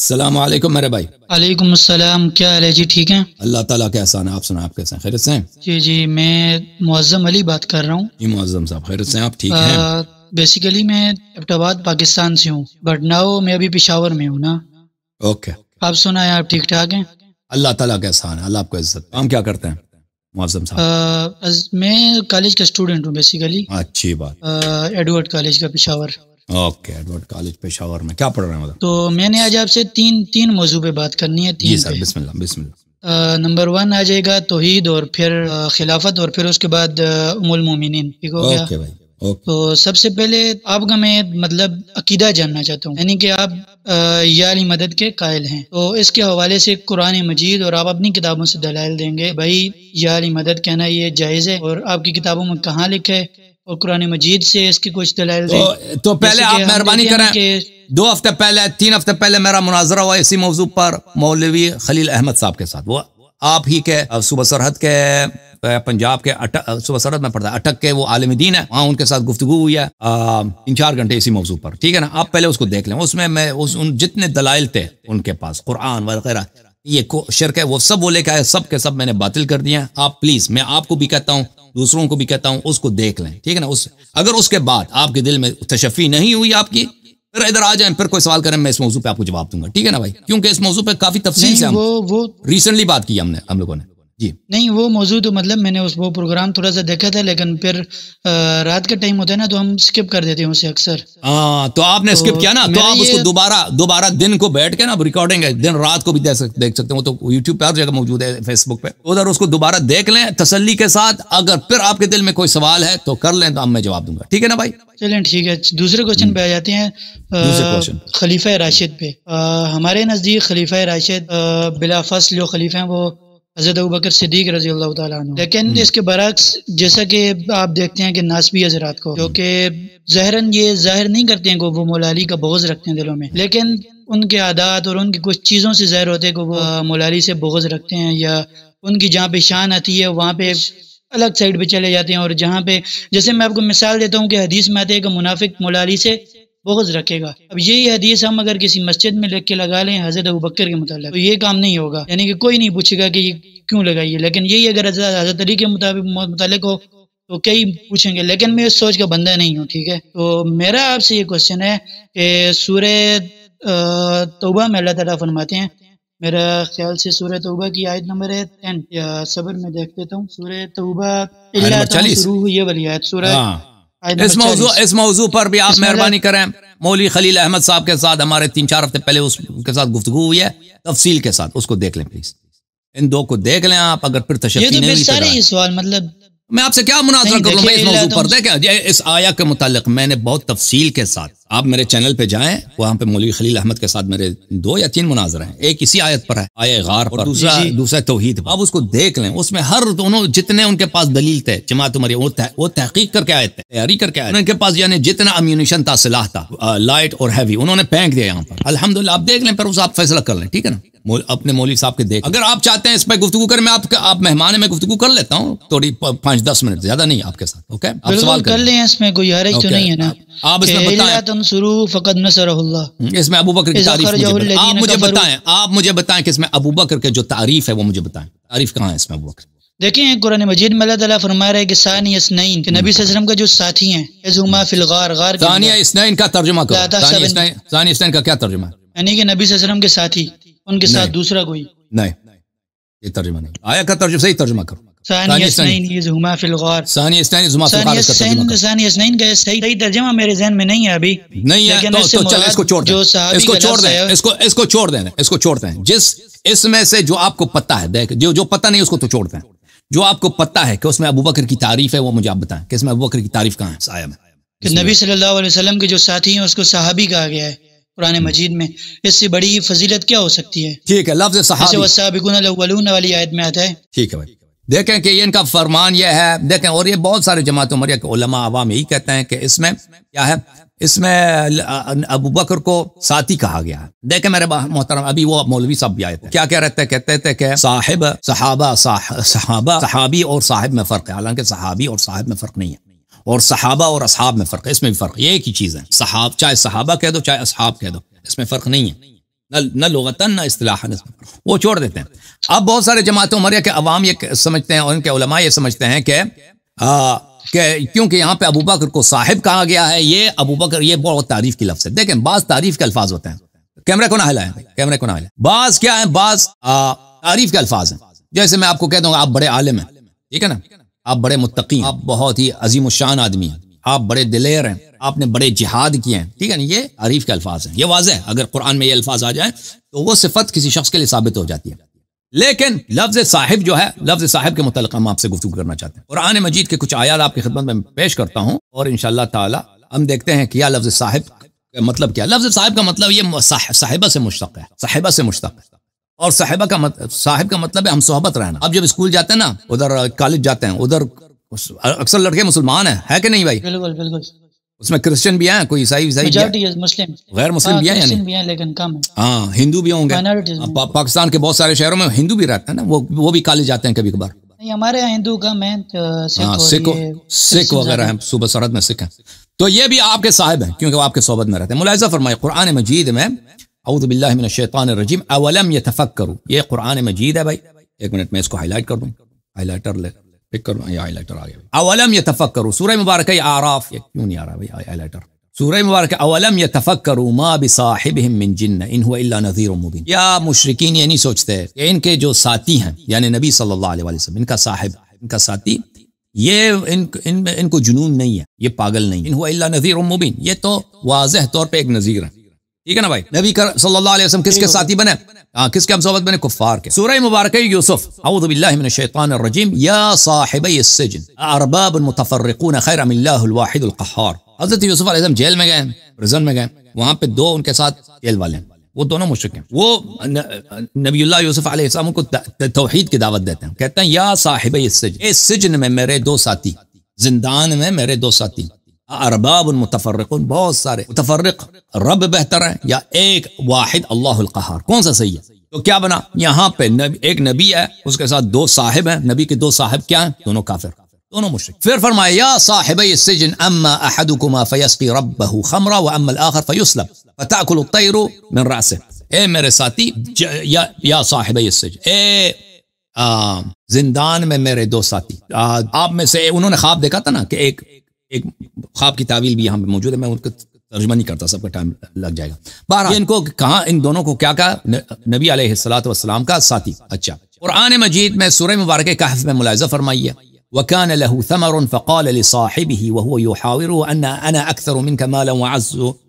السلام علیکم میرے بھائی علیکم السلام کیا حال ہے جی ٹھیک ہیں اللہ تعالیٰ کا احسان ہے آپ سنا آپ کیسے ہیں خیرت سے جی جی میں معظم علی بات کر رہا ہوں جی معظم صاحب خیرت سے آپ ٹھیک ہیں بیسیکلی میں ایبٹ آباد پاکستان سے ہوں بٹ ناؤ میں ابھی پشاور میں ہوں نا اوکے آپ سنا ہے آپ ٹھیک ٹھاک ہیں اللہ تعالیٰ کا احسان ہے اللہ آپ کو عزت ہم کیا کرتے ہیں معظم صاحب میں کالج کا اسٹوڈنٹ ہوں بیسیکلی اچھی بات ایڈورڈ کالج کا پشاور کیا پڑھ رہے ہیں تو میں نے گا توحید اور پھر خلافت اور سب سے پہلے آپ کا میں مطلب عقیدہ جاننا چاہتا ہوں یعنی کہ آپ یا علی مدد کے قائل ہیں تو اس کے حوالے سے قرآن مجید اور آپ اپنی کتابوں سے دلائل دیں گے بھائی یا علی مدد کہنا یہ جائز ہے اور آپ کی کتابوں میں کہاں لکھے اور قرآن مجید سے اس کی کچھ دلائل دیں تو پہلے آپ مہربانی کریں دو ہفتے پہلے تین ہفتے پہلے میرا مناظرہ ہوا اسی موضوع پر مولوی خلیل احمد صاحب کے ساتھ وہ آپ ہی کے صوبہ سرحد کے پنجاب کے صبح سرحد میں پڑتا ہے اٹک کے وہ عالم دین ہے وہاں ان کے ساتھ گفتگو ہوئی ہے تین چار گھنٹے اسی موضوع پر ٹھیک ہے نا آپ پہلے اس کو دیکھ لیں اس میں میں اس ان جتنے دلائل تھے ان کے پاس قرآن وغیرہ یہ شرک ہے وہ سب بولے کہ ہے سب کے سب میں نے باطل کر دیا آپ پلیز میں آپ کو بھی کہتا ہوں دوسروں کو بھی کہتا ہوں اس کو دیکھ لیں ٹھیک ہے نا اس اگر اس کے بعد آپ کے دل میں تشفی نہیں ہوئی آپ کی پھر ادھر آ جائیں پھر کوئی سوال کریں میں اس موضوع پہ آپ کو جواب دوں گا ٹھیک ہے نا بھائی کیونکہ اس موضوع پہ کافی تفصیل سے ہم ریسنٹلی بات کی ہم نے ہم لوگوں نے جی نہیں وہ موضوع تو مطلب میں نے اس وہ پروگرام تھوڑا سا دیکھا تھا لیکن پھر رات کا ٹائم ہوتا ہے نا تو ہم سکپ کر دیتے ہیں اسے اکثر ہاں تو آپ نے سکپ کیا نا تو آپ اس کو دوبارہ دوبارہ دن کو بیٹھ کے نا ریکارڈنگ ہے دن رات کو بھی دیکھ سکتے ہیں وہ تو یوٹیوب پہ ہر جگہ موجود ہے فیس بک پہ ادھر اس کو دوبارہ دیکھ لیں تسلی کے ساتھ اگر پھر آپ کے دل میں کوئی سوال ہے تو کر لیں تو ہم میں جواب دوں گا ٹھیک ہے نا بھائی چلیں ٹھیک ہے دوسرے کوشچن پہ آ جاتے ہیں خلیفہ راشد پہ ہمارے نزدیک خلیفہ راشد بلا فصل جو خلیفہ ہیں وہ حضرت بکر صدیق رضی اللہ تعالیٰ عنہ لیکن اس کے برعکس جیسا کہ آپ دیکھتے ہیں کہ ناسبی حضرات کو کیونکہ ظاہراً یہ ظاہر نہیں کرتے ہیں کہ وہ مولالی کا بغض رکھتے ہیں دلوں میں لیکن ان کے عادات اور ان کی کچھ چیزوں سے ظاہر ہوتے ہیں کہ وہ مولالی سے بغض رکھتے ہیں یا ان کی جہاں پہ شان آتی ہے وہاں پہ الگ سائڈ پہ چلے جاتے ہیں اور جہاں پہ جیسے میں آپ کو مثال دیتا ہوں کہ حدیث میں آتے ہیں کہ منافق مولالی سے بغض رکھے گا اب یہی حدیث ہم اگر کسی مسجد میں لکھ کے لگا لیں حضرت کے متعلق تو یہ کام نہیں ہوگا یعنی کہ کوئی نہیں پوچھے گا کہ یہ کیوں لگائیے لیکن یہی اگر حضرت علی کے مطابق متعلق ہو تو کئی پوچھیں گے لیکن میں اس سوچ کا بندہ نہیں ہوں ٹھیک ہے تو میرا آپ سے یہ کوشچن ہے کہ سورہ توبہ میں اللہ تعالیٰ فرماتے ہیں میرا خیال سے سورہ توبہ کی آیت نمبر ہے صبر میں دیکھ ہوں دیکھتے طوبہ شروع والی آیت سورہ ہاں۔ اس موضوع اس موضوع پر بھی آپ مہربانی کریں مولی خلیل احمد صاحب کے ساتھ ہمارے تین چار ہفتے پہلے اس کے ساتھ گفتگو ہوئی ہے تفصیل کے ساتھ اس کو دیکھ لیں پلیز ان دو کو دیکھ لیں آپ اگر پھر سوال مطلب میں آپ سے کیا مناظر کروں پر دیکھیں اس آیا کے متعلق میں نے بہت تفصیل کے ساتھ آپ میرے چینل پہ جائیں وہاں پہ مولوی خلیل احمد کے ساتھ میرے دو یا تین مناظر ہیں ایک اسی آیت پر ہے آئے غار پر دوسرا جی، جی، دوسرا توحید آپ اس کو دیکھ لیں اس میں ہر دونوں جتنے ان کے پاس دلیل تھے جماعت عمری وہ تحقیق کر کے آئے تھے تیاری کر کے آئے ان کے پاس یعنی جتنا امیونیشن تھا سلاح تھا لائٹ اور ہیوی انہوں نے پھینک دیا یہاں پر الحمدللہ آپ دیکھ لیں پھر اس آپ فیصلہ کر لیں ٹھیک ہے نا اپنے مولوی صاحب کے دیکھ اگر آپ چاہتے ہیں اس پہ گفتگو کریں میں آپ آپ مہمان میں گفتگو کر لیتا ہوں تھوڑی پانچ دس منٹ زیادہ نہیں آپ کے ساتھ اوکے آپ سوال کر لیں اس میں کوئی حرج تو نہیں ہے نا آپ اس میں بتائیں سرو فقد نصر اللہ اس میں ابو بکر کی تعریف مجھے آپ مجھے بتائیں آپ مجھے بتائیں کہ اس میں ابو بکر کے جو تعریف ہے وہ مجھے بتائیں تعریف کہاں ہے اس میں ابو بکر دیکھیں قرآن مجید میں اللہ تعالیٰ فرما رہے کہ ثانی اسنین کہ نبی صلی اللہ علیہ وسلم کا جو ساتھی ہیں ازہما فی الغار غار ثانی اسنین کا ترجمہ کرو ثانی اسنین کا کیا ترجمہ ہے یعنی کہ نبی صلی اللہ علیہ وسلم کے ساتھی ان کے ساتھ دوسرا کوئی نہیں یہ ترجمہ نہیں آیا کا ترجمہ صحیح ترجمہ کرو جس اس میں سے جو آپ کو پتا ہے جو پتا نہیں اس کو تو چھوڑ دیں جو آپ کو پتا ہے کہ اس میں ابو بکر کی تعریف ہے وہ مجھے آپ بتائیں کہ اس میں ابو بکر کی تعریف کہاں ہے نبی صلی اللہ علیہ وسلم کے جو ساتھی ہیں اس کو صحابی کہا گیا ہے قرآن مجید میں اس سے بڑی فضیلت کیا ہو سکتی ہے ٹھیک ہے لفظ صحابی والی آیت میں آتا ہے ٹھیک ہے بھائی دیکھیں کہ ان کا فرمان یہ ہے دیکھیں اور یہ بہت سارے جماعت عمریہ کے علماء عوام یہی کہتے ہیں کہ اس میں کیا ہے اس میں ابو بکر کو ساتھی کہا گیا ہے دیکھیں میرے محترم ابھی وہ مولوی صاحب بھی آئے تھے کیا کہہ کہتے تھے کہ صاحب صحابہ صحابہ صحابی اور صاحب میں فرق ہے حالانکہ صحابی اور صاحب میں فرق نہیں ہے اور صحابہ اور اصحاب میں فرق ہے اس میں بھی فرق یہ ایک ہی چیز ہے صحاب چاہے صحابہ کہہ دو چاہے اصحاب کہہ دو اس میں فرق نہیں ہے نہ نہ اصطلاحاً وہ چھوڑ دیتے ہیں اب بہت سارے جماعتوں سمجھتے ہیں اور ان کے علماء یہ سمجھتے ہیں کہ کہ کیونکہ یہاں پہ ابو بکر کو صاحب کہا گیا ہے یہ ابو بکر یہ بہت تعریف کی لفظ ہے دیکھیں بعض تعریف کے الفاظ ہوتے ہیں کیمرے کو نہ ہلا کیمرے کو نہ ہلا بعض کیا ہے بعض تعریف کے الفاظ ہیں جیسے میں آپ کو کہتا ہوں آپ بڑے عالم ہیں ٹھیک ہے نا آپ بڑے ہیں آپ بہت ہی عظیم شان آدمی ہیں آپ بڑے دلیر ہیں آپ نے بڑے جہاد کیے ہیں ٹھیک ہے نا یہ عریف کے الفاظ ہیں یہ واضح ہے اگر قرآن میں یہ الفاظ آ جائیں تو وہ صفت کسی شخص کے لیے ثابت ہو جاتی ہے لیکن لفظ صاحب جو ہے لفظ صاحب کے متعلق ہم آپ سے گفتگو کرنا چاہتے ہیں قرآن مجید کے کچھ آیات آپ کی خدمت میں پیش کرتا ہوں اور ان اللہ تعالی ہم دیکھتے ہیں کیا لفظ صاحب کا مطلب کیا لفظ صاحب کا مطلب یہ صاحبہ سے مشتق ہے صاحبہ سے مشتق ہے اور صاحبہ کا مطلب صاحب کا مطلب ہے ہم صحبت رہنا اب جب اسکول جاتے ہیں نا ادھر کالج جاتے ہیں ادھر اکثر لڑکے مسلمان ہیں ہے کہ نہیں بھائی بالکل بالکل اس میں کرسچن بھی ہیں کوئی عیسائی غیر مسلم بھی ہاں، یعنی؟ ہیں ہاں ہندو بھی ہوں گے ہاں، پاکستان کے بہت سارے شہروں میں ہندو بھی رہتے ہیں نا وہ بھی کالج جاتے ہیں کبھی کبھار ہمارے یہاں ہندو کم سکھ ہاں، وغیرہ ہیں صوبہ سرحد میں سکھ ہیں تو یہ بھی آپ کے صاحب ہیں کیونکہ وہ آپ کے صحبت میں رہتے ہیں ملاحظہ فرمائے قرآن مجید میں اعوذ باللہ من الشیطان الرجیم اولم یہ یہ قرآن مجید ہے بھائی ایک منٹ میں اس کو ہائی لائٹ کر دوں ہائی لائٹر پک یہ یہ یہ یہ لائٹر لائٹر آ آ گیا اولم اولم کرو کرو سورہ سورہ مبارک مبارک آراف کیوں نہیں رہا بھائی ما من جن ان هو الا نذیر مبین یا مشرقین یہ نہیں سوچتے کہ ان کے جو ساتھی ہیں یعنی نبی صلی اللہ علیہ وسلم ان کا صاحب ان کا ساتھی یہ ان ان, ان کو جنون نہیں ہے یہ پاگل نہیں ان هو الا نذیر مبین یہ تو واضح طور پہ ایک نذیر ہے ٹھیک ہے نا بھائی نبی کر صلی اللہ علیہ وسلم کس کے ساتھی بنے ہاں کس کے ہم صحبت بنے کفار کے سورہ مبارکہ یوسف اعوذ باللہ من من الشیطان الرجیم یا السجن ارباب متفرقون خیر اللہ الواحد القہار حضرت یوسف علیہ السلام جیل میں گئے میں گئے وہاں پہ دو ان کے ساتھ جیل والے ہیں وہ دونوں مشکل ہیں وہ نبی اللہ یوسف علیہ السلام کو توحید کی دعوت دیتے ہیں کہتے ہیں یا صاحب السجن اے سجن میں میرے دو ساتھی زندان میں میرے دو ساتھی ارباب متفرقون بہت سارے متفرق رب بہتر ہے یا ایک واحد اللہ القہار کون سا صحیح ہے تو کیا بنا یہاں پہ ایک نبی ہے اس کے ساتھ دو صاحب ہیں نبی کے دو صاحب کیا ہیں دونوں کافر دونوں مشرک پھر فرمایا یا صاحبی السجن اما احدكما فيسقي ربه خمرا واما الاخر فيسلم فتاكل الطير من راسه اے إيه میرے ساتھی یا یا صاحبی السجن اے إيه، آ, زندان میں میرے دو ساتھی آپ آه، میں سے انہوں نے خواب دیکھا تھا نا کہ ایک ایک خواب کی تعویل بھی یہاں پہ موجود ہے میں ان ان ان ان کا کا کا ترجمہ نہیں کرتا سب ٹائم لگ جائے گا بارہ کو کو کہاں دونوں کیا کہا نبی علیہ ساتھی اچھا قرآن مجید میں میں سورہ مبارک کہف ملاحظہ فرمائی ہے له ثمر فقال لصاحبه وهو يحاوره انا اكثر منك مالا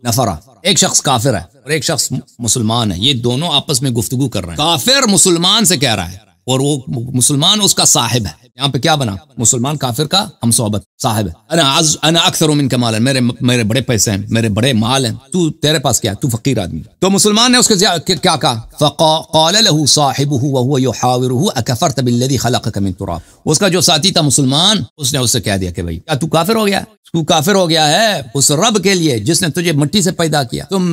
نفرا ایک شخص کافر ہے اور ایک شخص مسلمان ہے یہ دونوں آپس میں گفتگو کر رہے ہیں کافر مسلمان سے کہہ رہا ہے اور وہ مسلمان اس کا صاحب ہے یہاں پہ کیا بنا مسلمان کافر کا ہم صحبت صاحب ہے انا عز انا اکثر من کمال ہے میرے میرے بڑے پیسے ہیں میرے بڑے مال ہیں تو تیرے پاس کیا تو فقیر آدمی تو مسلمان نے اس کے کیا کہا فقال له صاحبه وهو يحاوره اكفرت بالذي خلقك من تراب اس کا جو ساتھی تھا مسلمان اس نے اسے کہہ دیا کہ بھائی کیا تو کافر ہو گیا تو کافر ہو گیا ہے اس رب کے لیے جس نے تجھے مٹی سے پیدا کیا تم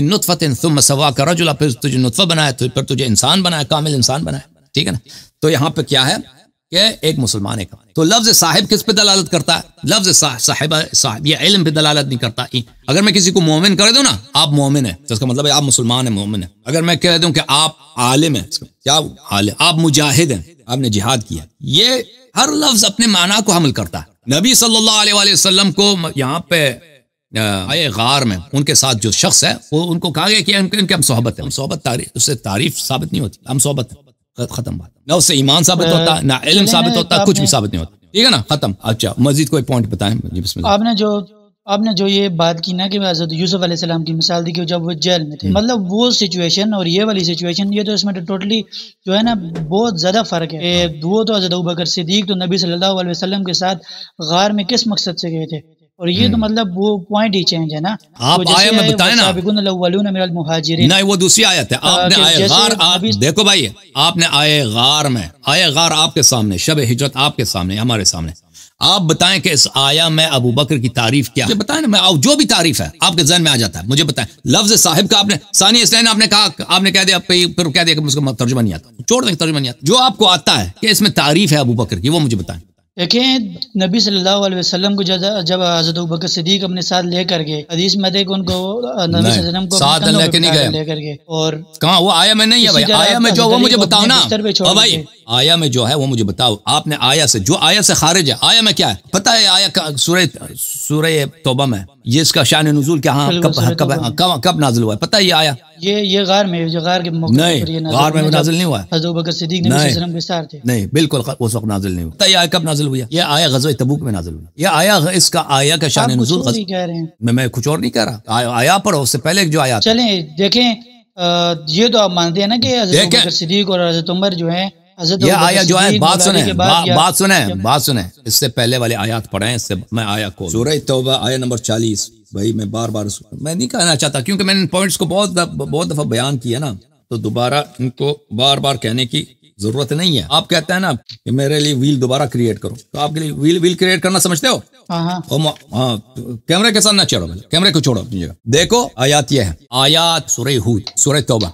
من نطفه ثم سواك رجلا پھر تجھے نطفہ بنایا پھر تجھے انسان بنایا کامل انسان بنایا ٹھیک ہے نا تو یہاں پہ کیا ہے ایک مسلمان ایک تو لفظ صاحب کس پہ دلالت کرتا ہے لفظ صاحب صاحب علم پہ دلالت نہیں کرتا اگر میں کسی کو مومن کر دوں نا آپ مومن ہیں جس کا مطلب ہے آپ مسلمان ہیں مومن ہیں اگر میں کہہ دوں کہ آپ عالم ہیں کیا عالم آپ مجاہد ہیں آپ نے جہاد کیا یہ ہر لفظ اپنے معنی کو حمل کرتا ہے نبی صلی اللہ علیہ وآلہ وسلم کو یہاں پہ آئے غار میں ان کے ساتھ جو شخص ہے وہ ان کو کہا گیا کہ ان کے ہم صحبت ہیں ہم صحبت تعریف اس سے تعریف ثابت نہیں ہوتی ہم صحبت ہیں ختم بات نہ اس سے ایمان ثابت ہوتا نہ علم ثابت ہوتا کچھ بھی ثابت نہیں ہوتا ٹھیک ہے نا ختم اچھا مزید کوئی پوائنٹ بتائیں جی، آپ نے جو آپ نے جو یہ بات کی نا کہ حضرت یوسف علیہ السلام کی مثال دی کہ جب وہ جیل میں تھے مطلب وہ سچویشن اور یہ والی سچویشن یہ تو اس میں ٹوٹلی جو ہے نا بہت زیادہ فرق ہے ہاں۔ وہ تو حضرت بکر صدیق تو نبی صلی اللہ علیہ وسلم کے ساتھ غار میں کس مقصد سے گئے تھے اور یہ تو مطلب وہ پوائنٹ ہی چینج ہے نا آپ آئے میں بتائیں نا نہیں وہ دوسری آیت ہے آپ نے آئے غار دیکھو بھائی آپ نے آئے غار میں آئے غار آپ کے سامنے شب ہجرت آپ کے سامنے ہمارے سامنے آپ بتائیں کہ اس آیا میں ابو بکر کی تعریف کیا مجھے بتائیں میں جو بھی تعریف ہے آپ کے ذہن میں آ جاتا ہے مجھے بتائیں لفظ صاحب کا آپ نے ثانی اسلین آپ نے کہا آپ نے کہہ دیا پھر کہہ دیا کہ اس کا ترجمہ نہیں آتا چھوڑ دیں ترجمہ نہیں آتا جو آپ کو آتا ہے کہ اس میں تعریف ہے ابو بکر کی وہ مجھے بتائیں دیکھیں نبی صلی اللہ علیہ وسلم کو جب حضرت بکر صدیق اپنے ساتھ لے کر گئے حدیث میں دیکھ ان کو نبی صلی اللہ علیہ وسلم کو ساتھ اللہ کے نہیں گئے لے کر گئے اور کہاں وہ آیا میں نہیں ہے بھائی آیا میں جو وہ مجھے بتاؤ نا بھائی آیا میں جو ہے وہ مجھے بتاؤ آپ نے آیا سے جو آیا سے خارج ہے آیا میں کیا ہے پتہ ہے آیا سورہ سورہ توبہ میں یہ اس کا شان نزول کیا ہاں کب کب کب نازل ہوا ہے پتہ ہے یہ آیا یہ یہ غار میں یہ غار کے موقع پر یہ نازل غار میں نازل نہیں ہوا ہے حضرت بکر صدیق نبی صلی اللہ علیہ وسلم کے سار تھے نہیں بالکل اس وقت نازل نہیں ہوا پتہ یہ آیا کب نازل ہوئی ہے یہ آیا غزوہ تبوک میں نازل ہوئی یہ آیا اس کا آیا کا شان نزول غزوہ میں میں کچھ اور نہیں کہہ رہا آیا پر اس سے پہلے جو آیا چلیں دیکھیں یہ تو آپ مانتے ہیں نا کہ حضرت بکر صدیق اور حضرت عمر جو ہیں یہ آیا جو ہے بات سنیں بات سنیں بات سنیں اس سے پہلے والے آیات پڑھیں اس سے میں آیا کو سورہ توبہ آیا نمبر چالیس بھائی میں بار بار میں نہیں کہنا چاہتا کیونکہ میں نے بہت دفعہ بیان کیا نا تو دوبارہ ان کو بار بار کہنے کی ضرورت نہیں ہے آپ کہتے ہیں نا کہ میرے لیے ویل دوبارہ کریٹ کرو تو آپ کے لیے ویل ویل کریٹ کرنا سمجھتے ہو کیمرے ہاں، ہاں۔ کیمرے ہاں، کے ساتھ نہ کو چھوڑو اپنی جگہ دیکھو آیات آیات یہ ہے سورہ سورہ ہود توبہ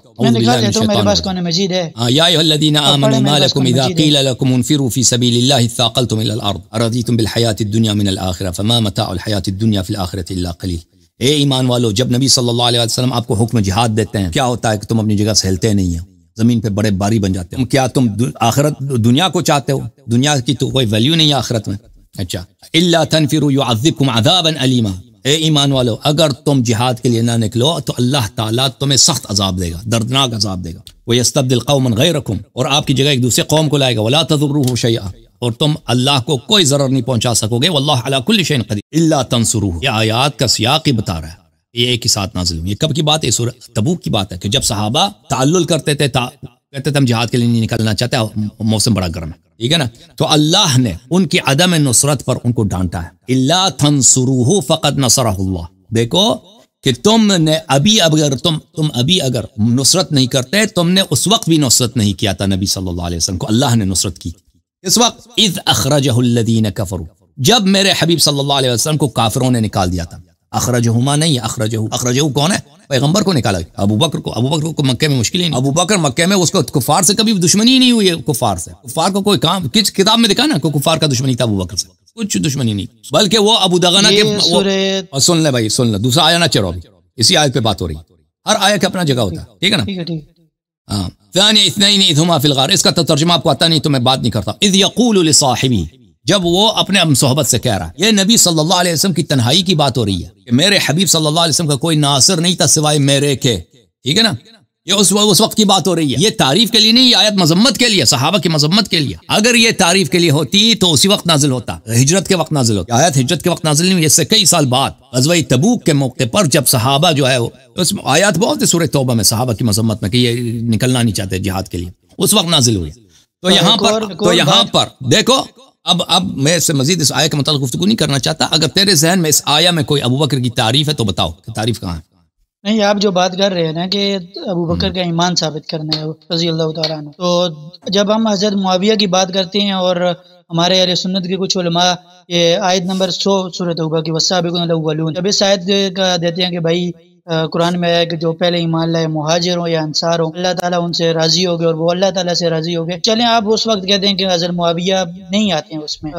یا ایھا الذین آمنوا ما لکم لکم اذا قیل انفروا فی فی سبیل اللہ اثاقلتم الى الارض ارضیتم بالحیات الدنیا الدنیا من الاخرہ الاخرہ فما متاع الحیات الا قلیل اے ایمان والو جب نبی صلی اللہ علیہ وسلم آپ کو حکم جہاد دیتے ہیں کیا ہوتا ہے کہ تم اپنی جگہ سے ہلتے نہیں زمین پہ بڑے باری بن جاتے ہیں کیا تم آخرت دنیا کو چاہتے ہو دنیا کی تو کوئی ویلیو نہیں ہے آخرت میں اچھا اللہ تن یعذبکم عذابا علیما اے ایمان والو اگر تم جہاد کے لیے نہ نکلو تو اللہ تعالیٰ تمہیں سخت عذاب دے گا دردناک عذاب دے گا وہ یستبدل دل غیرکم اور آپ کی جگہ ایک دوسرے قوم کو لائے گا ولا شیئا اور تم اللہ کو کوئی ضرر نہیں پہنچا سکو گے اللہ تن یہ آیات کا سیاق ہی بتا رہا ہے یہ ایک ہی ساتھ نازل ہوئی یہ کب کی بات ہے سورہ تبوک کی بات ہے کہ جب صحابہ تعلل کرتے تھے کہتے تھے ہم جہاد کے لیے نہیں نکلنا چاہتے موسم بڑا گرم ہے ٹھیک ہے نا تو اللہ نے ان کی عدم نصرت پر ان کو ڈانٹا ہے اللہ تھن فقط نصر اللہ دیکھو کہ تم نے ابھی اگر تم تم ابھی اگر نصرت نہیں کرتے تم نے اس وقت بھی نصرت نہیں کیا تھا نبی صلی اللہ علیہ وسلم کو اللہ نے نصرت کی اس وقت اذ اخرجہ الذین کفروا جب میرے حبیب صلی اللہ علیہ وسلم کو کافروں نے نکال دیا تھا اخرج ہوما نہیں اخرج ہو اخرج ہو کون ہے پیغمبر کو نکالا ابو بکر کو ابو بکر کو مکے میں مشکل ہی نہیں ابو بکر مکے میں اس کو کفار سے کبھی دشمنی نہیں ہوئی ہے کفار سے کفار کو کوئی کام کس کتاب میں دکھا نا کوئی کفار کا دشمنی تھا ابو بکر سے کچھ دشمنی نہیں بلکہ وہ ابو دغنا کے سن لے بھائی سن لے دوسرا آیا نہ چرو اسی آیت پہ بات ہو رہی ہر آیا کے اپنا جگہ ہوتا ہے ٹھیک ہے نا ہاں اتنا ہی نہیں تھما الغار اس کا ترجمہ آپ کو آتا نہیں تو میں بات نہیں کرتا اذ یقول لصاحبی جب وہ اپنے ہم صحبت سے کہہ رہا ہے یہ نبی صلی اللہ علیہ وسلم کی تنہائی کی بات ہو رہی ہے کہ میرے حبیب صلی اللہ علیہ وسلم کا کوئی ناصر نہیں تھا سوائے میرے کے ٹھیک ہے ہے نا یہ یہ اس اس وقت کی بات ہو رہی تعریف کے لیے نہیں یہ آیت مذمت کے لیے صحابہ کی مذمت کے لیے اگر یہ تعریف کے لیے ہوتی تو اسی وقت نازل ہوتا ہجرت کے وقت نازل ہوتا آیت ہجرت کے وقت نازل نہیں ہوئی اس سے کئی سال بعد ازوئی تبوک کے موقع پر جب صحابہ جو ہے اس آیات بہت ہی صورت توبہ میں صحابہ کی مذمت میں کہ یہ نکلنا نہیں چاہتے جہاد کے لیے اس وقت نازل ہوئی تو یہاں پر تو یہاں پر دیکھو اب اب میں اس سے مزید اس آیا کے متعلق گفتگو نہیں کرنا چاہتا اگر تیرے ذہن میں اس آیا میں کوئی ابو بکر کی تعریف ہے تو بتاؤ کہ تعریف کہاں ہے نہیں آپ جو بات کر رہے ہیں نا کہ ابو بکر کا ایمان ثابت کرنا ہے رضی اللہ تعالیٰ نے تو جب ہم حضرت معاویہ کی بات کرتے ہیں اور ہمارے علیہ سنت کے کچھ علماء یہ آیت نمبر سو صورت ہوگا کہ وسابق جب اس آیت کا دیتے ہیں کہ بھائی قرآن میں آیا کہ جو پہلے ایمان لائے مہاجر ہوں یا انصار ہوں اللہ تعالیٰ ان سے راضی ہو گئے اور وہ اللہ تعالیٰ سے راضی ہو گئے چلیں آپ اس وقت کہتے ہیں کہ حضرت معاویہ نہیں آتے ہیں اس میں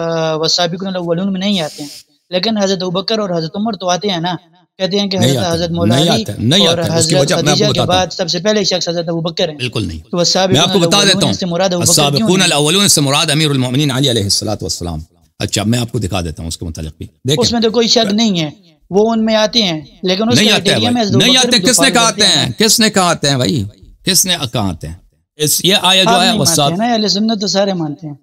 وسابق الاولون میں نہیں آتے ہیں لیکن حضرت ابکر اور حضرت عمر تو آتے ہیں نا کہتے ہیں کہ حضرت حضرت مولا علی اور حضرت خدیجہ کے بعد سب سے پہلے شخص حضرت ابو بکر ہیں بالکل نہیں تو میں آپ کو بتا دیتا ہوں السابقون الاولون سے مراد امیر المومنین علی علیہ السلام اچھا میں آپ کو دکھا دیتا ہوں اس کے متعلق بھی اس میں تو کوئی شک نہیں ہے وہ ان میں آتے ہیں لیکن اس نہیں آتے ہیں نہیں آتے کس نے کہا آتے ہیں کس نے کہا آتے ہیں بھائی کس نے کہا آتے ہیں یہ آیا جو ہے وہ ساتھ ہیں اہل سنت تو سارے مانتے ہیں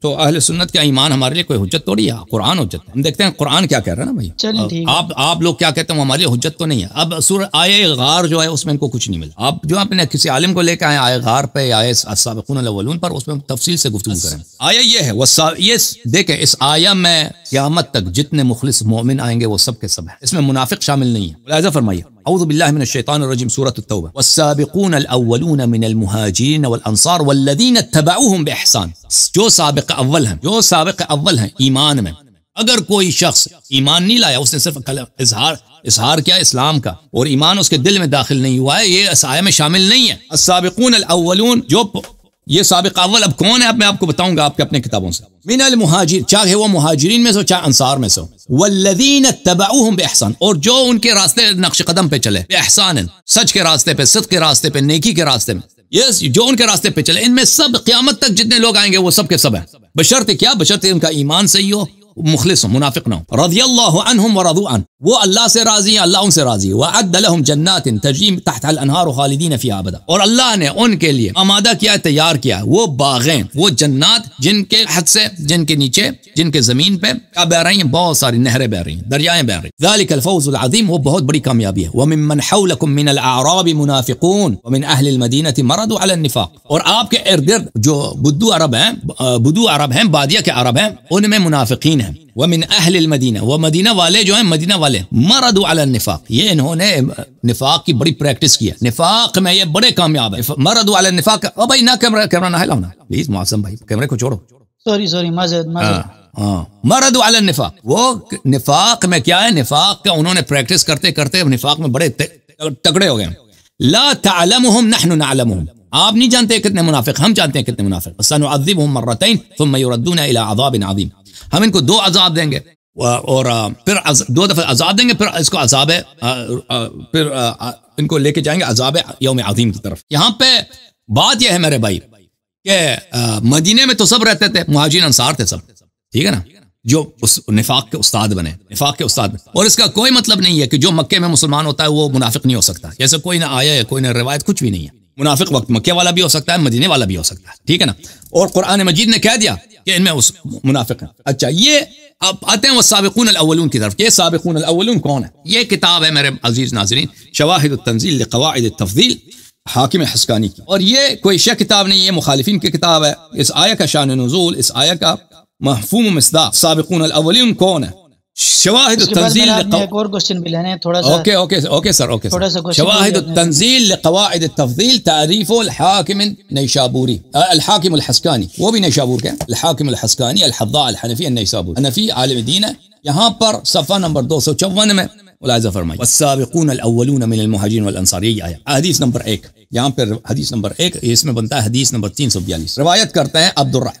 تو اہل سنت کا ایمان ہمارے لیے کوئی حجت توڑی ہے قرآن حجت ہم دیکھتے ہیں قرآن کیا کہہ رہا ہے نا بھائی آپ آپ لوگ کیا کہتے ہیں ہمارے لیے حجت تو نہیں ہے اب آئے غار جو ہے اس میں ان کو کچھ نہیں ملا آپ جو اپنے کسی عالم کو لے کے آئے آئے غار پہ آئے پر اس میں تفصیل سے گفتگو کریں آیا یہ یہ ہے دیکھیں اس آیا میں قیامت تک جتنے مخلص مومن آئیں گے وہ سب کے سب ہیں اس میں منافق شامل نہیں ہے لہٰذا فرمائیے أعوذ بالله من الشيطان الرجيم سورة التوبة والسابقون الأولون من المهاجرين والأنصار والذين اتبعوهم بإحسان جو سابق أولهم جو سابق أولهم إيمان من اگر کوئی شخص ایمان نہیں لایا اس نے صرف اظہار اظہار کیا اسلام کا اور ایمان اس کے دل میں داخل نہیں ہوا ہے یہ اس میں شامل نہیں ہے السابقون الاولون جو یہ سابق اول اب کون ہے اب میں آپ کو بتاؤں گا آپ کے اپنے کتابوں سے من المہاجر چاہے وہ مہاجرین میں سو احسان اور جو ان کے راستے نقش قدم پہ چلے احسان سچ کے راستے پہ صدق کے راستے پہ نیکی کے راستے میں یس جو ان کے راستے پہ چلے ان میں سب قیامت تک جتنے لوگ آئیں گے وہ سب کے سب ہیں بشرط کیا بشرط ان کا ایمان صحیح ہو مخلصهم منافقنا رضي الله عنهم ورضوا عنه و والله سي راضي الله ان راضي وعد لهم جنات تجري تحت الانهار خالدين فيها ابدا اور الله نے ان کے لیے امادہ کیا تیار کیا وہ باغیں وہ جنات جن کے حد سے جن کے نیچے جن کے زمین پہ بہ رہی ہیں بہت ساری نہریں بہ رہی ہیں دریائیں بہ رہی ذلك الفوز العظيم وہ بہت بڑی کامیابی ہے ومن من حولكم من الاعراب منافقون ومن اهل المدينه مرضوا على النفاق اور آپ کے ارد جو بدو عرب ہیں بدو عرب ہیں بادیہ کے عرب ہیں ان میں منافقین المدینہ و من اہل المدینہ وہ مدینہ والے جو ہیں مدینہ والے مرد علی النفاق یہ انہوں نے نفاق کی بڑی پریکٹس کیا نفاق میں یہ بڑے کامیاب ہیں مرد علی النفاق او بھائی نہ کیمرہ کیمرہ نہ ہلا ہونا پلیز معصم بھائی کیمرے کو چھوڑو سوری سوری مزد مرد علی النفاق وہ نفاق میں کیا ہے نفاق کا انہوں نے پریکٹس کرتے کرتے نفاق میں بڑے تگڑے ہو گئے ہیں لا تعلمهم نحن نعلمهم آپ نہیں جانتے کتنے منافق ہم جانتے ہیں کتنے منافق سنعذبهم مرتين ثم یردون الى عذاب عظيم ہم ان کو دو عذاب دیں گے اور پھر دو دفعہ عذاب دیں گے پھر اس کو عذاب ہے پھر ان کو لے کے جائیں گے عذاب یوم عظیم کی طرف یہاں پہ بات یہ ہے میرے بھائی کہ مدینے میں تو سب رہتے تھے مہاجرین انصار تھے سب ٹھیک ہے نا جو اس نفاق کے استاد بنے نفاق کے استاد بنے اور اس کا کوئی مطلب نہیں ہے کہ جو مکے میں مسلمان ہوتا ہے وہ منافق نہیں ہو سکتا جیسے کوئی نہ آیا ہے کوئی نہ روایت کچھ بھی نہیں ہے منافق وقت مکے والا بھی ہو سکتا ہے مدینے والا بھی ہو سکتا ہے ٹھیک ہے نا اور قرآن مجید نے کہہ دیا کہ یعنی ان میں منافق ہیں اچھا یہ اب آتے ہیں وہ سابقون الاولون کی طرف یہ سابقون الاولون کون ہے یہ کتاب ہے میرے عزیز ناظرین شواہد التنزیل لقواعد التفضیل حاکم حسکانی کی اور یہ کوئی شہ کتاب نہیں یہ مخالفین کی کتاب ہے اس آیہ کا شان نزول اس آیہ کا محفوم مصداق سابقون الاولین کون ہے شواهد التنزيل لقو... okay okay okay sir okay थोड़ा شواهد التنزيل لقواعد التفضيل تعريفه الحاكم النيشابوري آه، الحاكم الحسكاني هو بنيشابور كان الحاكم الحسكاني الحضاء الحنفي النيشابوري انا في عالم دين يهان بر صفحه نمبر 254 ولا عايز افرمي والسابقون الاولون من المهاجرين والانصار یہی آية. حديث نمبر 1 يهان بر حديث نمبر 1 اسمه بنتا حديث نمبر 342 روایت كرتا عبد الرحمن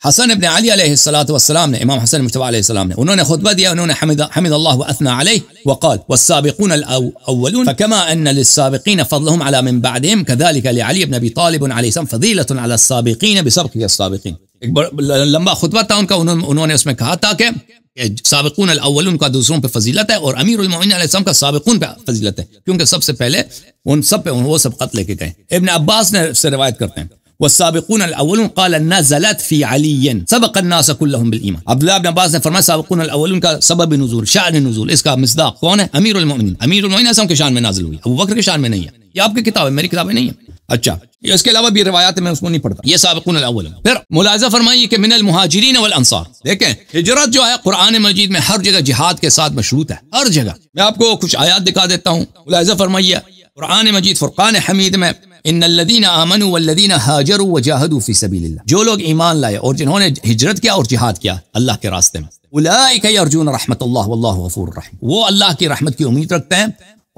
حسن بن علي عليه الصلاة والسلام إمام حسن المجتبى عليه السلام ونون خطبة دي ونون حمد, حمد الله وأثنى عليه وقال والسابقون الأولون فكما أن للسابقين فضلهم على من بعدهم كذلك لعلي بن أبي طالب عليه السلام فضيلة على السابقين بسبق السابقين لما خطبة تاون ونون اسمه كهاتا سابقون الاولون کا دوسروں پہ فضیلت ہے اور امیر المؤمنین علیہ السلام کا سابقون پہ فضیلت ہے کیونکہ سب سے پہلے ان سب پہ وہ سب قتل لے کے گئے ابن عباس نے سے روایت کرتے ہیں والسابقون الاولون الاولون قال نزلت في سبق الناس كلهم بن عباس نزول شان شان مصداق نازل ہوئی ابو بکر کے میں نہیں ہے یہ آپ کی کتاب ہے میری نہیں اچھا اس کے علاوہ بھی روایات میں اس کو نہیں پڑھتا یہ سابقون الاول پھر ملاحظہ فرمائیے کہ من المہاجرین والانصار دیکھیں ہجرت جو ہے قرآن مجید میں ہر جگہ جہاد کے ساتھ مشروط ہے ہر جگہ میں آپ کو کچھ آیات دکھا دیتا ہوں ملاحظہ فرمائیے قرآن مجید فرقان حمید میں ان الدین امن اللہ حاجر و جاہد فی سبیل اللہ جو لوگ ایمان لائے اور جنہوں نے ہجرت کیا اور جہاد کیا اللہ کے راستے میں بلائے ارجون رحمت اللہ واللہ غفور الرحم وہ اللہ کی رحمت کی امید رکھتے ہیں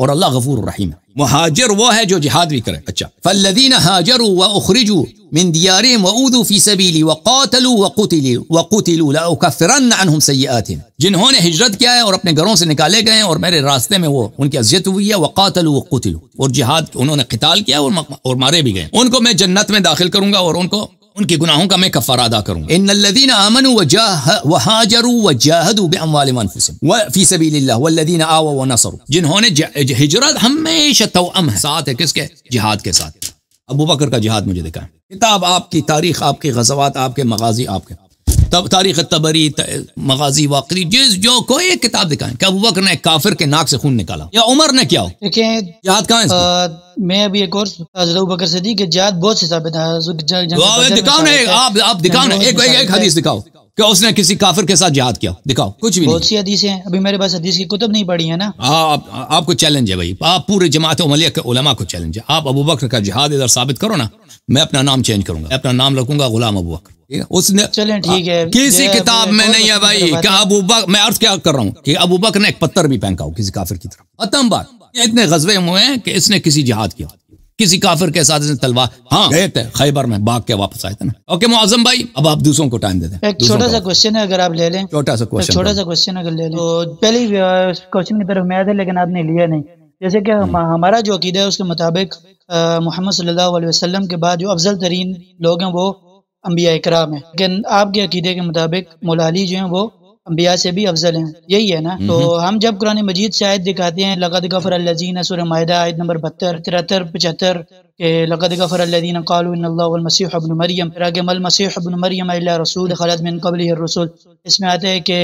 اور اللہ غفور الرحیم ہے مہاجر وہ ہے جو جہاد بھی کرے اچھا فالذین ہاجروا و اخرجوا من دیارہم و اودوا فی سبیلی و قاتلوا و قتلوا و قتلوا لاکفرن عنہم سیئاتہم جنہوں نے ہجرت کیا ہے اور اپنے گھروں سے نکالے گئے ہیں اور میرے راستے میں وہ ان کی اذیت ہوئی ہے و قاتلوا و قتلوا اور جہاد انہوں نے قتال کیا اور اور مارے بھی گئے ان کو میں جنت میں داخل کروں گا اور ان کو ان ان کے کے گناہوں کا میں کفارہ ادا کروں الذين امنوا وجاهدوا وفی سبیل الله والذين ونصروا جنہوں نے ہجرت ہمیشہ ہے ہے ساتھ کس جہاد کے ساتھ ابو بکر کا جہاد مجھے دکھا کتاب آپ کی تاریخ آپ کی آپ کے مغازی آپ کے تاریخ تبری مغازی واقعی جس جو کوئی ایک کتاب دکھائیں کہ ابو بکر نے کافر کے ناک سے خون نکالا یا عمر نے کیا ہو دیکھیں یاد کہاں ہے میں ابھی ایک اور حضرت ابو بکر صدیق کہ جہاد بہت سے ثابت ہے دکھاؤں نے آپ دکھاؤں نے ایک ایک حدیث دکھاؤ کہ اس نے کسی کافر کے ساتھ جہاد کیا دکھاؤ کچھ بھی نہیں بہت سی حدیثیں ہیں ابھی میرے پاس حدیث کی کتب نہیں پڑی ہے نا آپ کو چیلنج ہے بھائی آپ پورے جماعت عملیہ کے علماء کو چیلنج ہے آپ ابو بکر کا جہاد ادھر ثابت کرو نا میں اپنا نام چینج کروں گا اپنا نام لکھوں گا غلام ابو بکر اس نے چلیں ٹھیک ہے کسی جی، کتاب میں نہیں ہے بھائی کہ ابو بک میں عرض کیا کر رہا ہوں کہ ابو بک نے ایک پتھر بھی پھینکا ہو کسی کافر کی طرف اتم بات اتنے غزبے ہوئے ہیں کہ اس نے کسی جہاد کیا کسی کافر کے ساتھ تلوار ہاں گئے تھے خیبر میں باغ کے واپس آئے تھے نا اوکے معظم بھائی اب آپ دوسروں کو ٹائم دے دیں ایک چھوٹا سا کوشچن ہے اگر آپ لے لیں چھوٹا سا کوشچن چھوٹا سا کوشچن اگر لے لیں تو پہلی کوشچن کی طرف میں آیا تھا لیکن آپ نے لیا نہیں جیسے کہ ہمارا جو عقیدہ ہے اس کے مطابق محمد صلی اللہ علیہ وسلم کے بعد جو افضل ترین لوگ ہیں وہ انبیاء اکرام ہیں لیکن آپ کے عقیدے کے مطابق مولا علی جو ہیں وہ انبیاء سے بھی افضل ہیں یہی ہے نا تو ہم جب قرآن مجید سے آیت دکھاتے ہیں لقد غفر الزین سورہ معدہ آیت نمبر بہتر ترہتر پچہتر کہ لقد غفر الذین قالوا ان اللہ المسیح ابن مریم پھر آگے مل مسیح ابن مریم اللہ رسول خلد من قبل الرسول اس میں آتا ہے کہ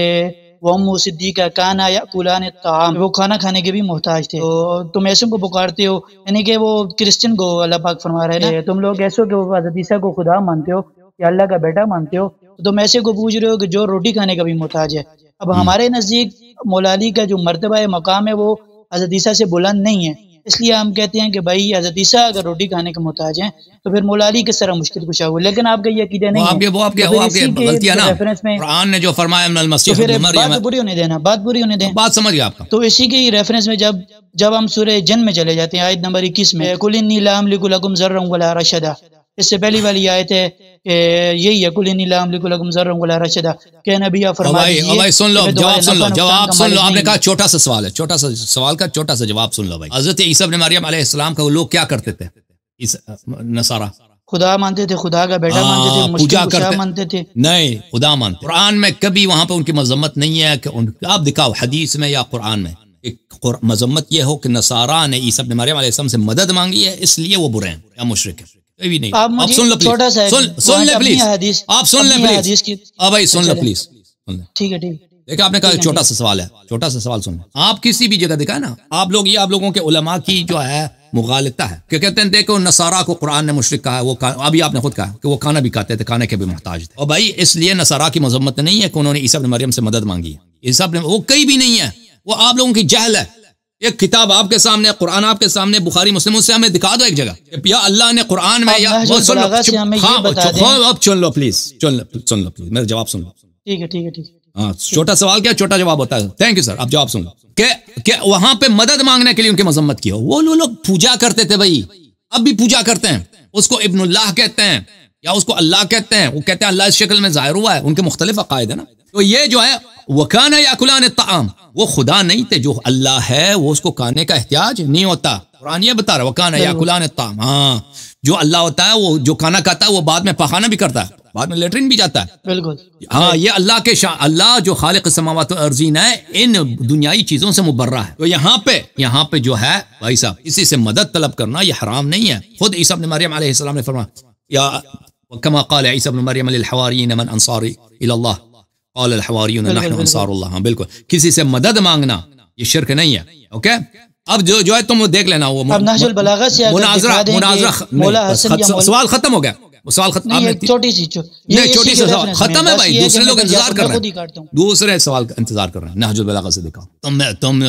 وہ صدیقہ کانا یا قولان الطعام وہ کھانا کھانے کے بھی محتاج تھے تو تم ایسوں کو پکارتے ہو یعنی کہ وہ کرسچن کو اللہ پاک فرما رہے ہیں تم لوگ ایسوں کہ وہ عیسیٰ کو خدا مانتے ہو کہ اللہ کا بیٹا مانتے ہو تو تم ایسے کو پوچھ رہے ہو کہ جو روٹی کھانے کا بھی محتاج ہے اب ہمارے نزدیک مولا علی کا جو مرتبہ مقام ہے وہ حضرت عیسیٰ سے بلند نہیں ہے اس لیے ہم کہتے ہیں کہ بھائی حضرت عیسیٰ اگر روٹی کھانے کے محتاج ہیں تو پھر مولا علی کس طرح مشکل کچھ ہو لیکن آپ کا یہ عقیدہ نہیں وہ آپ کے وہ آپ کے غلطی ہے نا قرآن نے جو فرمایا من المسیح پھر بات بری ہونے دینا بات بری ہونے دیں بات سمجھ گیا آپ کا تو اسی کی ریفرنس میں جب جب ہم سورہ جن میں چلے جاتے ہیں آیت نمبر 21 میں کل انی لا املک لکم ذرا ولا رشدا اس سے پہلی والی آیت ہے کہ یہی ہے کل انی لام لکل اگم ذرم گلہ رشدہ کہ نبی آپ فرمائی ہے بھائی سن لو جواب سن لو جواب سن لو آپ نے کہا چھوٹا سا سوال ہے چھوٹا سا سوال کا چھوٹا سا جواب سن لو بھائی حضرت عیسیٰ بن مریم علیہ السلام کا لوگ کیا کرتے تھے نصارہ خدا مانتے تھے خدا کا بیٹا ہاں، مانتے تھے پوجا کرتے تھے نہیں خدا مانتے قرآن میں کبھی وہاں پہ ان کی مذمت نہیں ہے کہ ان آپ دکھاؤ حدیث میں یا قرآن میں مذمت یہ ہو کہ نصارہ نے عیسیٰ بن مریم علیہ السلام سے مدد مانگی ہے اس لیے وہ برے ہیں یا مشرک ہیں آپ نے کہا چھوٹا سا سوال ہے آپ کسی بھی جگہ دیکھا نا آپ لوگ یہ آپ لوگوں کے علما کی جو ہے مغالتا ہے کہتے ہیں دیکھو نسارا کو قرآن نے مشرق کہا وہ ابھی آپ نے خود کہا کہ وہ کھانا بھی کھاتے تھے کھانے کے بھی محتاج تھے اور بھائی اس لیے نسارا کی مذمت نہیں ہے کہ انہوں نے مریم سے مدد مانگی ہے وہ کہیں بھی نہیں ہے وہ آپ لوگوں کی جہل ہے ایک کتاب آپ کے سامنے قرآن آپ کے سامنے بخاری مسلم سے ہمیں دکھا دو ایک جگہ یا اللہ نے قرآن میں ہاں، ہاں، چن لو پلیز چن لو سن لو پلیز میرا جواب سن لو ٹھیک ہے ٹھیک ہے ٹھیک ہاں چھوٹا سوال کیا چھوٹا جواب ہوتا ہے تھینک یو سر آپ جواب سن لو کہ وہاں پہ مدد مانگنے کے لیے ان کی مذمت کی ہو وہ لوگ پوجا کرتے تھے بھائی اب بھی پوجا کرتے ہیں اس کو ابن اللہ کہتے ہیں یا اس کو اللہ کہتے ہیں وہ کہتے ہیں اللہ اس شکل میں ظاہر ہوا ہے ان کے مختلف عقائد ہیں نا تو یہ جو ہے وکانا یا کلان تعام وہ خدا نہیں تھے جو اللہ ہے وہ اس کو کھانے کا احتیاج نہیں ہوتا قرآن یہ بتا رہا وہ یا کلان تعام ہاں جو اللہ ہوتا ہے وہ جو کھانا کھاتا ہے وہ بعد میں پخانا بھی کرتا ہے بعد میں لیٹرین بھی جاتا ہے بالکل ہاں یہ اللہ کے شاہ اللہ جو خالق سماوات و ارضین ہے ان دنیائی چیزوں سے مبرہ ہے تو یہاں پہ یہاں پہ جو ہے بھائی صاحب اسی سے مدد طلب کرنا یہ حرام نہیں ہے خود عیسیٰ ابن مریم علیہ السلام نے فرمایا یا کما قال عیسیٰ ابن مریم للحواریین من انصاری الاللہ قال الحواریون نحن انصار اللہ ہاں بالکل کسی سے مدد مانگنا یہ شرک نہیں ہے اوکے اب جو جو ہے تم دیکھ لینا وہ مناظرہ مناظرہ سوال ختم ہو گیا سوال ختم نہیں ایک چھوٹی سی چھوٹی نہیں چھوٹی سی سوال ختم ہے بھائی دوسرے لوگ انتظار کر رہے ہیں دوسرے سوال انتظار کر رہے ہیں نحج البلاغہ سے دیکھا تم تم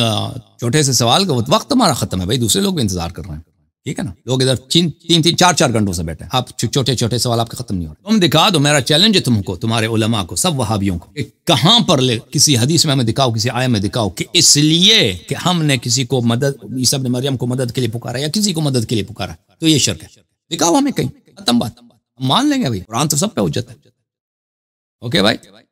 چھوٹے سے سوال کا وقت تمہارا ختم ہے بھائی دوسرے لوگ بھی انتظار کر رہے ہیں ٹھیک ہے نا لوگ ادھر تین تین چار چار گھنٹوں سے بیٹھے آپ چھوٹے چھوٹے سوال آپ کے ختم نہیں ہو رہے تم دکھا دو میرا چیلنج ہے تم کو تمہارے علماء کو سب وہابیوں کو کہاں پر لے کسی حدیث میں ہمیں دکھاؤ کسی آئے میں دکھاؤ کہ اس لیے کہ ہم نے کسی کو مدد نے مریم کو مدد کے لیے پکارا یا کسی کو مدد کے لیے پکارا تو یہ شرک ہے دکھاؤ ہمیں کہیں ختم بات مان لیں گے بھائی قرآن تو سب پہ ہو جاتا ہے اوکے بھائی